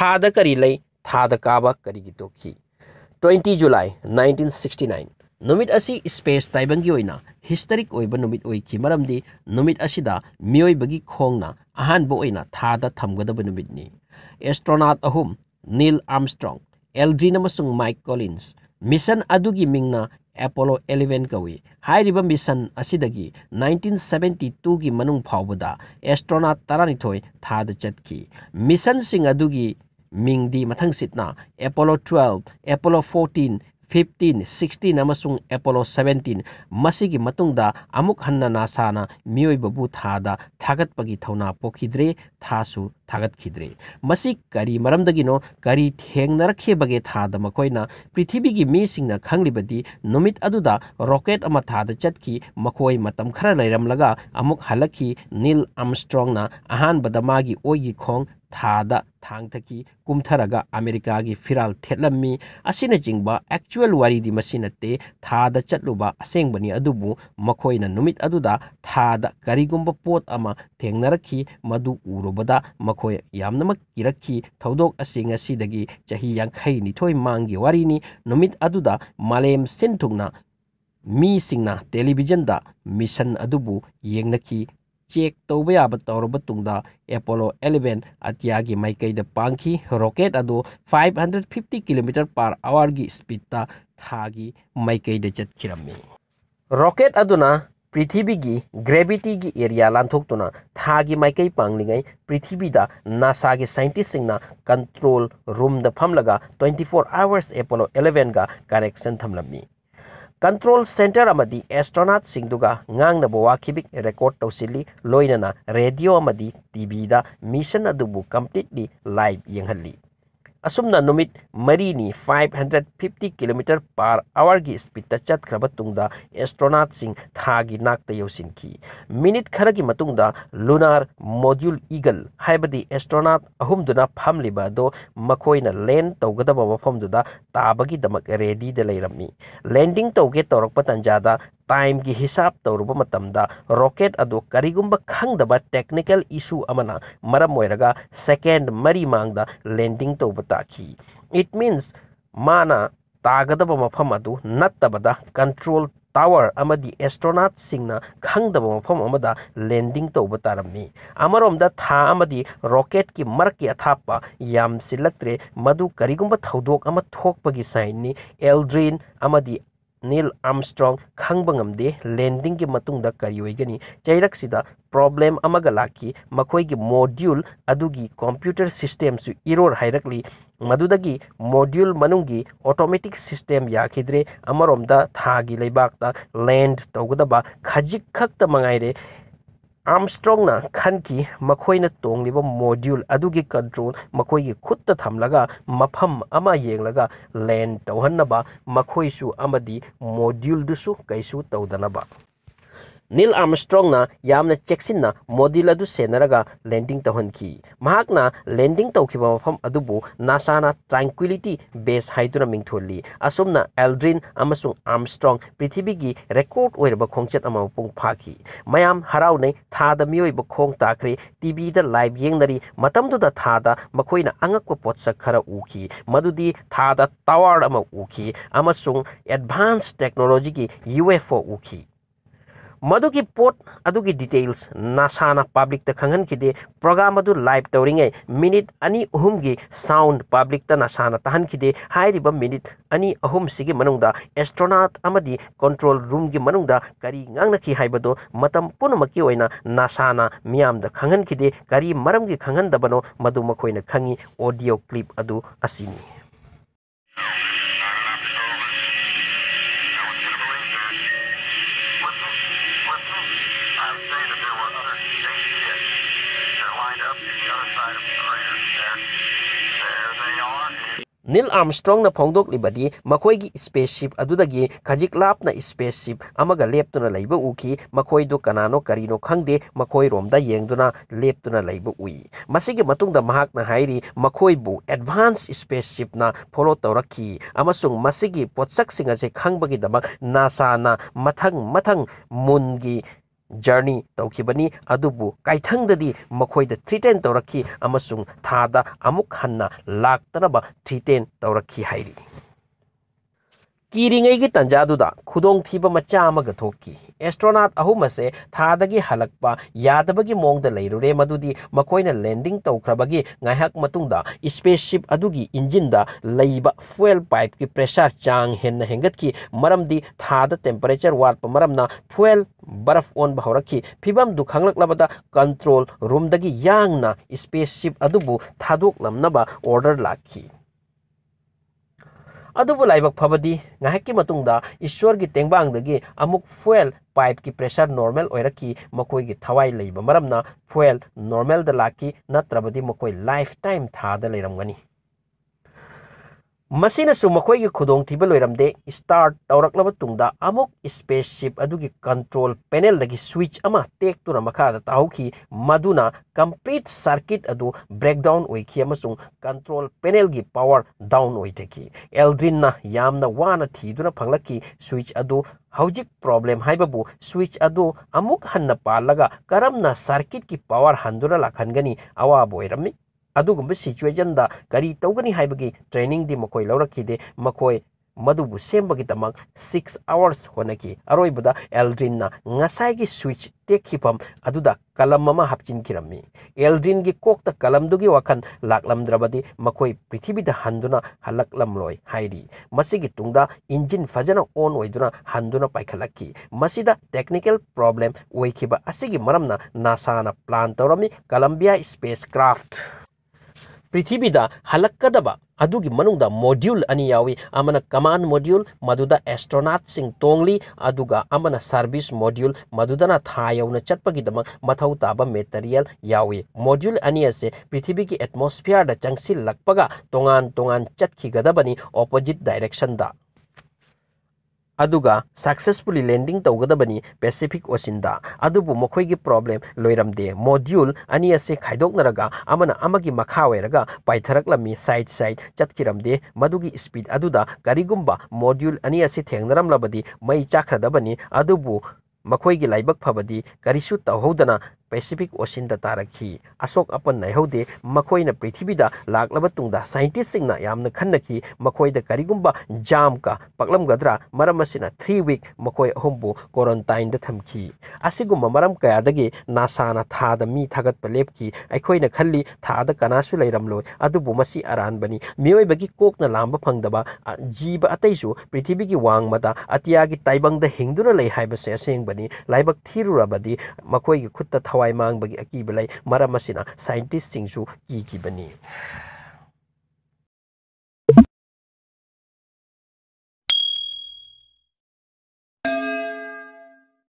થાદ કરી थाद થાદ करी કરી તોખી जुलाई જુલાઈ सिक्सटी नाइन नुमित असी स्पेस ताइबंगी ओइना हिस्टोरिक ओइब नुमित ओइखि मरमदि नुमित असिदा ओइना एस्ट्रोनॉट अहुम नील आर्मस्ट्रॉन्ग एल्ड्रिन अमसुंग माइक कॉलिन्स मिशन अदुगी मिंगना एपोलो एलेवेन कवि हाइरिब मिशन असिदगी टू की मनुंग फावबदा एस्ट्रोनॉट 19 चत की मिशन सिंग अदुगी ꯃꯤꯡꯗꯤ ꯃꯊꯪꯁꯤꯠꯅ Apollo twelve Apollo fourteen fifteen sixteen ꯑꯃꯁꯨꯡ ꯑꯦꯄꯣꯂꯣ ꯁꯕꯦꯟꯇꯤꯟ ꯃꯁꯤꯒꯤ ꯃꯇꯨꯡꯗ ꯑꯃꯨꯛ ꯍꯟꯅ ꯅꯥꯁꯥꯅ ꯃꯤꯑꯣꯏꯕꯕꯨ ꯊꯥꯗ ꯊꯥꯒꯠꯄꯒꯤ ꯊꯧꯅꯥ ꯄꯣꯛꯈꯤꯗ꯭ꯔꯦ ꯊꯥꯁꯨ ꯊꯥꯒꯠꯈꯤꯗ꯭ꯔꯦ ꯃꯁꯤ ꯀꯔꯤ ꯃꯔꯝꯗꯒꯤꯅꯣ ꯀꯔꯤ ꯊꯦꯡꯅꯔꯛꯈꯤꯕꯒꯦ ꯊꯥꯗ ꯃꯈꯣꯏꯅ ꯄ꯭ꯔꯤꯊꯤꯕꯤꯒꯤ ꯃꯤꯁꯤꯡꯅ ꯈꯪꯂꯤꯕꯗꯤ ꯅꯨꯃꯤꯠ ꯑꯗꯨꯗ ꯔꯣꯀꯦꯠ ꯑꯃ ꯊꯥꯗ ꯆꯠꯈꯤ ꯃꯈꯣꯏ ꯃꯇꯝ ꯈꯔ ꯂꯩꯔꯝꯂꯒ ꯑꯃꯨꯛ ꯍꯜꯂꯛꯈꯤ ꯅꯤꯜ ꯑꯝꯁꯇ꯭ꯔꯣꯡꯅ ꯑꯍꯥꯟꯕꯗ ꯃꯥꯒꯤ ꯑꯣꯏꯒꯤ ꯈꯣꯡ ಕೂರಗ ಅಮೇರಿಕಾ ಫಿರಾಲ್ೆಲೀ ಅನಚಿಬ ನುಮಿತ್ ತಾದ ಥಾದ ಕರಿಗುಂಬ ಪೋಟ್ ತೇನರ ಮದ್ದು ಮೋಯ ಕಿರಕ್ತಿ ಯಾಕೆ ನಿಥೈ ಮಂಗೆವೀ ಸಿ ಮಿಷನ್ ಮೀನ್ ಅದುನಿ ꯆꯦꯛ ꯇꯧꯕ ꯌꯥꯕ ꯇꯧꯔꯕ ꯇꯨꯡꯗ ꯑꯦꯄꯣꯂꯣ ꯑꯦꯂꯕꯦꯟ ꯑꯇꯤꯌꯥꯒꯤ ꯃꯥꯏꯀꯩꯗ ꯄꯥꯡꯈꯤ ꯔꯣꯀꯦꯠ ꯑꯗꯨ ꯐꯥꯏꯚ ꯍꯟꯗ꯭ꯔꯦꯠ ꯐꯤꯐꯇꯤ ꯀꯤꯂꯣꯃꯤꯇꯔ ꯄꯥꯔ ꯑꯋꯥꯔꯒꯤ ꯁ꯭ꯄꯤꯗꯇ ꯊꯥꯒꯤ ꯃꯥꯏꯀꯩꯗ ꯆꯠꯈꯤꯔꯝꯃꯤ ꯔꯣꯀꯦꯠ ꯑꯗꯨꯅ ꯄ꯭ꯔꯤꯊꯤꯕꯤꯒꯤ ꯒ꯭ꯔꯦꯚꯤꯇꯤꯒꯤ ꯑꯦꯔꯤꯌꯥ ꯂꯥꯟꯊꯣꯛꯇꯨꯅ ꯊꯥꯒꯤ ꯃꯥꯏꯀꯩ ꯄꯥꯡꯂꯤꯉꯩ ꯄ꯭ꯔꯤꯊꯤꯕꯤꯗ ꯅꯥꯁꯥꯒꯤ ꯁꯥꯏꯟꯇꯤꯁꯁꯤꯡꯅ ꯀꯟꯇ꯭ꯔꯣꯜ ꯔꯨꯝꯗ ꯐꯝꯂꯒ ꯇ꯭ꯋꯦꯟꯇꯤ ꯐꯣꯔ ꯑꯥꯋꯔꯁ ꯑꯦꯄꯣꯂꯣ ꯑꯦꯂꯕꯦꯟꯒ ꯀꯅꯦꯛꯁꯟ ꯊꯝꯂꯝꯃꯤ ꯀꯟꯇ꯭ꯔꯣꯜ ꯁꯦꯟꯇꯔ ꯑꯃꯗꯤ ꯑꯦꯁꯇ꯭ꯔꯣꯅꯥꯠꯁꯤꯡꯗꯨꯒ ꯉꯥꯡꯅꯕ ꯋꯥꯈꯤꯕꯤꯛ ꯔꯦꯀꯣꯔꯠ ꯇꯧꯁꯤꯜꯂꯤ ꯂꯣꯏꯅꯅ ꯔꯦꯗꯤꯑꯣ ꯑꯃꯗꯤ ꯇꯤꯚꯤꯗ ꯃꯤꯁꯟ ꯑꯗꯨꯕꯨ ꯀꯝꯄ꯭ꯂꯤꯠꯂꯤ ꯂꯥꯏꯚ ꯌꯦꯡꯍꯜꯂꯤ ꯑꯁꯨꯝꯅ ꯅꯨꯃꯤꯠ ꯃꯔꯤꯅꯤ ꯐꯥꯏꯚ ꯍꯟꯗ꯭ꯔꯦꯠ ꯐꯤꯐꯇꯤ ꯀꯤꯂꯣꯃꯤꯇꯔ ꯄꯥꯔ ꯑꯋꯥꯔꯒꯤ ꯁ꯭ꯄꯤꯗꯇ ꯆꯠꯈ꯭ꯔꯕ ꯇꯨꯡꯗ ꯑꯦꯁꯇ꯭ꯔꯣꯅꯥꯠꯁꯤꯡ ꯊꯥꯒꯤ ꯅꯥꯛꯇ ꯌꯧꯁꯤꯟꯈꯤ ꯃꯤꯅꯤꯠ ꯈꯔꯒꯤ ꯃꯇꯨꯡꯗ ꯂꯨꯅꯥꯔ ꯃꯣꯗ꯭ꯌꯨꯜ ꯏꯒꯜ ꯍꯥꯏꯕꯗꯤ ꯑꯦꯁꯇ꯭ꯔꯣꯅꯥꯠ ꯑꯍꯨꯝꯗꯨꯅ ꯐꯝꯂꯤꯕ ꯑꯗꯣ ꯃꯈꯣꯏꯅ ꯂꯦꯟ ꯇꯧꯒꯗꯕ ꯃꯐꯝꯗꯨꯗ ꯇꯥꯕꯒꯤꯗꯃꯛ ꯔꯦꯗꯤꯗ ꯂꯩꯔꯝꯃꯤ ꯂꯦꯟꯗꯤꯡ ꯇꯧꯒꯦ ꯇꯧꯔꯛꯄ ꯇꯟꯖꯥꯗ टाइम की हिसाब तौर रोकेट अद करीगुब खब टेक्निकल इशू मरम सेकेंड मरी मांग लेंडिंग तब ताखी इट मीनस माना तागद मफम नत्बद कंट्रोल टावर एस्ट्रोनाट खब मफम लेंडिंग तब तारमी अमरम था रोकेट की मरक की अथाप यामसी मधु करीगुब थोदी साइन एलड्रीन ꯅꯤꯜ ꯑꯥꯝꯁꯇ꯭ꯔꯣꯡ ꯈꯪꯕ ꯉꯝꯗꯦ ꯂꯦꯟꯗꯤꯡꯒꯤ ꯃꯇꯨꯡꯗ ꯀꯔꯤ ꯑꯣꯏꯒꯅꯤ ꯆꯩꯔꯛꯁꯤꯗ ꯄ꯭ꯔꯣꯕ꯭ꯂꯦꯝ ꯑꯃꯒ ꯂꯥꯛꯈꯤ ꯃꯈꯣꯏꯒꯤ ꯃꯣꯗ꯭ꯌꯨꯜ ꯑꯗꯨꯒꯤ ꯀꯝꯄ꯭ꯌꯨꯇꯔ ꯁꯤꯁꯇꯦꯝꯁꯨ ꯏꯔꯣꯔ ꯍꯥꯏꯔꯛꯂꯤ ꯃꯗꯨꯗꯒꯤ ꯃꯣꯗ꯭ꯌꯨꯜ ꯃꯅꯨꯡꯒꯤ ꯑꯣꯇꯣꯃꯦꯇꯤꯛ ꯁꯤꯁꯇꯦꯝ ꯌꯥꯈꯤꯗ꯭ꯔꯦ ꯑꯃꯔꯣꯝꯗ ꯊꯥꯒꯤ ꯂꯩꯕꯥꯛꯇ ꯂꯦꯟ ꯇꯧꯒꯗꯕ ꯈꯖꯤꯛ ꯈꯛꯇ ꯃꯉꯥꯏꯔꯦ ꯑꯥꯝꯁꯇ꯭ꯔꯣꯡꯅ ꯈꯟꯈꯤ ꯃꯈꯣꯏꯅ ꯇꯣꯡꯂꯤꯕ ꯃꯣꯗ꯭ꯌꯨꯜ ꯑꯗꯨꯒꯤ ꯀꯟꯇ꯭ꯔꯣꯜ ꯃꯈꯣꯏꯒꯤ ꯈꯨꯠꯇ ꯊꯝꯂꯒ ꯃꯐꯝ ꯑꯃ ꯌꯦꯡꯂꯒ ꯂꯦꯟ ꯇꯧꯍꯟꯅꯕ ꯃꯈꯣꯏꯁꯨ ꯑꯃꯗꯤ ꯃꯣꯗ꯭ꯌꯨꯜꯗꯨꯁꯨ ꯀꯩꯁꯨ ꯇꯧꯗꯅꯕ नील आर्मस्ट्रोंना चेक्सी मोदी अब सेनरगाडिंग तहनना लेंडिंग तौब मौम अब नासा ट्रैंक्विलिटी बेस है असमन एलड्रीन आर्मस्ट्रों पृथ्वी की रेकॉर्ड होब खेत पाखी मैं हरने था मोब खों ताक्रे टीवी लाइव येरी मतदान अगप पोसक खर उ मधुदी था टवर उ एडभांस टेक्नोलॉजी की यू एफ उ मधुकी पोट अदुकी डिटेल्स नासाना पब्लिक खंगन खिदे प्रोग्राम अदु लाइव तौरिंगे मिनिट अनि अहुम की साउंड पब्लिक त नासाना तहन खिदे हाइरिब मिनिट अनि अहुम सिगे मनुंगदा एस्ट्रोनॉट अमदी कंट्रोल रूम की मनुंगदा करी ngang nakhi haibado matam punamaki oina nasana miyam da khangan khide kari maram gi khangan dabano madu makhoina khangi audio clip adu asini ꯅꯤꯜ ꯑꯥꯔꯝꯁꯇ꯭ꯔꯣꯡꯅ ꯐꯣꯡꯗꯣꯛꯂꯤꯕꯗꯤ ꯃꯈꯣꯏꯒꯤ ꯁ꯭ꯄꯦꯁꯁꯤꯞ ꯑꯗꯨꯗꯒꯤ ꯈꯖꯤꯛ ꯂꯥꯞꯅ ꯁ꯭ꯄꯦꯁꯁꯤꯞ ꯑꯃꯒ ꯂꯦꯞꯇꯨꯅ ꯂꯩꯕ ꯎꯈꯤ ꯃꯈꯣꯏꯗꯨ ꯀꯅꯥꯅꯣ ꯀꯔꯤꯅꯣ ꯈꯪꯗꯦ ꯃꯈꯣꯏꯔꯣꯝꯗ ꯌꯦꯡꯗꯨꯅ ꯂꯦꯞꯇꯨꯅ ꯂꯩꯕ ꯎꯏ ꯃꯁꯤꯒꯤ ꯃꯇꯨꯡꯗ ꯃꯍꯥꯛꯅ ꯍꯥꯏꯔꯤ ꯃꯈꯣꯏꯕꯨ ꯑꯦꯗꯚꯥꯟꯁ ꯁ꯭ꯄꯦꯁꯁꯤꯞꯅ ꯐꯣꯂꯣ ꯇꯧꯔꯛꯈꯤ ꯑꯃꯁꯨꯡ ꯃꯁꯤꯒꯤ ꯄꯣꯠꯁꯛꯁꯤꯡ ꯑꯁꯤ ꯈꯪꯕꯒꯤꯗꯃꯛ ꯅꯥꯁꯥꯅ ꯃꯊꯪ ꯃꯊꯪ ꯃꯨꯟꯒꯤ ꯖꯔꯅꯤ ꯇꯧꯈꯤꯕꯅꯤ ꯑꯗꯨꯕꯨ ꯀꯥꯏꯊꯪꯗꯗꯤ ꯃꯈꯣꯏꯗ ꯊ꯭ꯔꯤꯇꯦꯟ ꯇꯧꯔꯛꯈꯤ ꯑꯃꯁꯨꯡ ꯊꯥꯗ ꯑꯃꯨꯛ ꯍꯟꯅ ꯂꯥꯛꯇꯅꯕ ꯊ꯭ꯔꯤꯇꯦꯟ ꯇꯧꯔꯛꯈꯤ ꯍꯥꯏꯔꯤ किरीगे की तंजाद खुदों थीब मचा थोकी एस्ट्रोनाट अहम से हल्प यादव की मोद लेरुरे लेंडिंग तौरबगीहद स्पेसशिप इंजिन फुएल पाइप की प्रेसर चांग हेन हेगत्की था टेम्परेचर वाप फुएल बरफ ओन हो फिवम खलबद कंट्रोल रूमदगी यांगना स्पेसशिप अदोक्नब ऑर्डर ꯑꯗꯨꯕꯨ ꯂꯥꯏꯕꯛ ꯐꯕꯗꯤ ꯉꯥꯏꯍꯥꯛꯀꯤ ꯃꯇꯨꯡꯗ ꯏꯁ꯭ꯋꯔꯒꯤ ꯇꯦꯡꯕꯥꯡꯗꯒꯤ ꯑꯃꯨꯛ ꯐꯨꯋꯦꯜ ꯄꯥꯏꯞꯀꯤ ꯄ꯭ꯔꯦꯁꯔ ꯅꯣꯔꯃꯦꯜ ꯑꯣꯏꯔꯛꯈꯤ ꯃꯈꯣꯏꯒꯤ ꯊꯋꯥꯏ ꯂꯩꯕ ꯃꯔꯝꯅ ꯐꯨꯋꯦꯜ ꯅꯣꯔꯃꯦꯜꯗ ꯂꯥꯛꯈꯤ ꯅꯠꯇ꯭ꯔꯕꯗꯤ ꯃꯈꯣꯏ ꯂꯥꯏꯐ ꯇꯥꯏꯝ ꯊꯥꯗ ꯂꯩꯔꯝꯒꯅꯤ ꯃꯁꯤꯅꯁꯨ ꯃꯈꯣꯏꯒꯤ ꯈꯨꯗꯣꯡꯊꯤꯕ ꯂꯣꯏꯔꯝꯗꯦ ꯁ꯭ꯇꯥꯔꯠ ꯇꯧꯔꯛꯂꯕ ꯇꯨꯡꯗ ꯑꯃꯨꯛ ꯁ꯭ꯄꯦꯁꯁꯤꯞ ꯑꯗꯨꯒꯤ ꯀꯟꯇ꯭ꯔꯣꯜ ꯄꯦꯅꯦꯜꯗꯒꯤ ꯁ꯭ꯋꯤꯆ ꯑꯃ ꯇꯦꯛꯇꯨꯅ ꯃꯈꯥꯗ ꯇꯥꯍꯧꯈꯤ ꯃꯗꯨꯅ ꯀꯝꯄ꯭ꯂꯤꯠ ꯁꯥꯔꯀꯤꯠ ꯑꯗꯨ ꯕ꯭ꯔꯦꯛꯗꯥꯎꯟ ꯑꯣꯏꯈꯤ ꯑꯃꯁꯨꯡ ꯀꯟꯇ꯭ꯔꯣꯜ ꯄꯦꯅꯦꯜꯒꯤ ꯄꯥꯋꯔ ꯗꯥꯎꯟ ꯑꯣꯏꯊꯈꯤ ꯑꯦꯜꯗ꯭ꯔꯤꯟꯅ ꯌꯥꯝꯅ ꯋꯥꯅ ꯊꯤꯗꯨꯅ ꯐꯪꯂꯛꯈꯤ ꯁ꯭ꯋꯤꯆ ꯑꯗꯨ ꯍꯧꯖꯤꯛ ꯄ꯭ꯔꯣꯕ꯭ꯂꯦꯝ ꯍꯥꯏꯕꯕꯨ ꯁ꯭ꯋꯤꯆ ꯑꯗꯨ ꯑꯃꯨꯛ ꯍꯟꯅ ꯄꯥꯜꯂꯒ ꯀꯔꯝꯅ ꯁꯥꯔꯀꯤꯠꯀꯤ ꯄꯥꯋꯔ ꯍꯟꯗꯨꯅ ꯂꯥꯛꯍꯟꯒꯅꯤ ꯑꯋꯥꯕ ꯑꯣꯏꯔꯝꯃꯤ सिचुएशन करी तौगनी है ट्रेनिंग मोई मधु सेम सिक्स आवर्स होनकी अरयद एलड्रीनसाई की स्विच तेखीफम कलम हापचिखी एलड्रीन की कोक्त कलम वखन पृथ्वी पृथ्वीद हंधना है तुंग इंजिन फजना ओन होना हंधना पाखल की टेक्निकल प्रॉब्लम नासा प्लान तौरमी कलम्बिया स्पेस क्राफ्ट ꯄ꯭ꯔꯤꯊꯤꯕꯤꯗ ꯍꯜꯂꯛꯀꯗꯕ ꯑꯗꯨꯒꯤ ꯃꯅꯨꯡꯗ ꯃꯣꯗ꯭ꯌꯨꯜ ꯑꯅꯤ ꯌꯥꯎꯏ ꯑꯃꯅ ꯀꯃꯥꯟ ꯃꯣꯗ꯭ꯌꯨꯜ ꯃꯗꯨꯗ ꯑꯦꯁꯇ꯭ꯔꯣꯅꯥꯠꯁꯤꯡ ꯇꯣꯡꯂꯤ ꯑꯗꯨꯒ ꯑꯃꯅ ꯁꯥꯔꯚꯤꯁ ꯃꯣꯗ꯭ꯌꯨꯜ ꯃꯗꯨꯗꯅ ꯊꯥ ꯌꯧꯅ ꯆꯠꯄꯒꯤꯗꯃꯛ ꯃꯊꯧ ꯇꯥꯕ ꯃꯦꯇꯔꯤꯌꯦꯜ ꯌꯥꯎꯏ ꯃꯣꯗ꯭ꯌꯨꯜ ꯑꯅꯤ ꯑꯁꯤ ꯄ꯭ꯔꯤꯊꯤꯕꯤꯒꯤ ꯑꯦꯠꯃꯣꯁꯐꯤꯌꯔꯗ ꯆꯪꯁꯤꯜꯂꯛꯄꯒ ꯇꯣꯉꯥꯟ ꯇꯣꯉꯥꯟ ꯆꯠꯈꯤꯒꯗꯕꯅꯤ ꯑꯣꯄꯣꯖꯤꯠ ꯗꯥꯏꯔꯦꯛꯁꯟꯗ ꯑꯗꯨꯒ ꯁꯛꯁꯦꯁꯐꯨꯜꯂꯤ ꯂꯦꯟꯗꯤꯡ ꯇꯧꯒꯗꯕꯅꯤ ꯄꯦꯁꯤꯐꯤꯛ ꯑꯣꯁꯤꯟꯗ ꯑꯗꯨꯕꯨ ꯃꯈꯣꯏꯒꯤ ꯄ꯭ꯔꯣꯕ꯭ꯂꯦꯝ ꯂꯣꯏꯔꯝꯗꯦ ꯃꯣꯗ꯭ꯌꯨꯜ ꯑꯅꯤ ꯑꯁꯤ ꯈꯥꯏꯗꯣꯛꯅꯔꯒ ꯑꯃꯅ ꯑꯃꯒꯤ ꯃꯈꯥ ꯑꯣꯏꯔꯒ ꯄꯥꯏꯊꯔꯛꯂꯝꯃꯤ ꯁꯥꯏꯠ ꯁꯥꯏꯠ ꯆꯠꯈꯤꯔꯝꯗꯦ ꯃꯗꯨꯒꯤ ꯁ꯭ꯄꯤꯗ ꯑꯗꯨꯗ ꯀꯔꯤꯒꯨꯝꯕ ꯃꯣꯗ꯭ꯌꯨꯜ ꯑꯅꯤ ꯑꯁꯤ ꯊꯦꯡꯅꯔꯝꯂꯕꯗꯤ ꯃꯩ ꯆꯥꯛꯈ꯭ꯔꯗꯕꯅꯤ ꯑꯗꯨꯕꯨ ꯃꯈꯣꯏꯒꯤ ꯂꯥꯏꯕꯛ ꯐꯕꯗꯤ ꯀꯔꯤꯁꯨ ꯇꯧꯍꯧꯗꯅ ꯄꯦꯁꯤꯐꯤꯛ ꯑꯣꯁꯤꯟꯗ ꯇꯥꯔꯛꯈꯤ ꯑꯁꯣꯛ ꯑꯄꯟ ꯂꯩꯍꯧꯗꯦ ꯃꯈꯣꯏꯅ ꯄ꯭ꯔꯤꯊꯤꯕꯤꯗ ꯂꯥꯛꯂꯕ ꯇꯨꯡꯗ ꯁꯥꯏꯟꯇꯤꯁꯁꯤꯡꯅ ꯌꯥꯝꯅ ꯈꯟꯅꯈꯤ ꯃꯈꯣꯏꯗ ꯀꯔꯤꯒꯨꯝꯕ ꯖꯥꯝꯀ ꯄꯛꯂꯝꯒꯗ꯭ꯔꯥ ꯃꯔꯝ ꯑꯁꯤꯅ ꯊ꯭ꯔꯤ ꯋꯤꯛ ꯃꯈꯣꯏ ꯑꯍꯨꯝꯕꯨ ꯀ꯭ꯋꯥꯔꯟꯇꯥꯏꯟꯗ ꯊꯝꯈꯤ ꯑꯁꯤꯒꯨꯝꯕ ꯃꯔꯝ ꯀꯌꯥꯗꯒꯤ ꯅꯥꯁꯥꯅ ꯊꯥꯗ ꯃꯤ ꯊꯥꯒꯠꯄ ꯂꯦꯞꯈꯤ ꯑꯩꯈꯣꯏꯅ ꯈꯜꯂꯤ ꯊꯥꯗ ꯀꯅꯥꯁꯨ ꯂꯩꯔꯝꯂꯣꯏ ꯑꯗꯨꯕꯨ ꯃꯁꯤ ꯑꯔꯥꯟꯕꯅꯤ ꯃꯤꯑꯣꯏꯕꯒꯤ ꯀꯣꯛꯅ ꯂꯥꯝꯕ ꯐꯪꯗꯕ ꯖꯤꯕ ꯑꯇꯩꯁꯨ ꯄ꯭ꯔꯤꯊꯤꯕꯤꯒꯤ ꯋꯥꯡꯃꯗ ꯑꯇꯤꯌꯥꯒꯤ ꯇꯥꯏꯕꯪꯗ ꯍꯤꯡꯗꯨꯅ ꯂꯩ ꯍꯥꯏꯕꯁꯦ ꯑꯁꯦꯡꯕꯅꯤ ꯂꯥꯏꯕꯛ ꯊꯤꯔꯨꯔꯕꯗꯤ ꯃꯈꯣꯏꯒꯤ ꯈꯨꯠꯇ ꯊꯋꯥꯏ kawai mang bagi aki belai mara masina scientist sing su ki ki bani.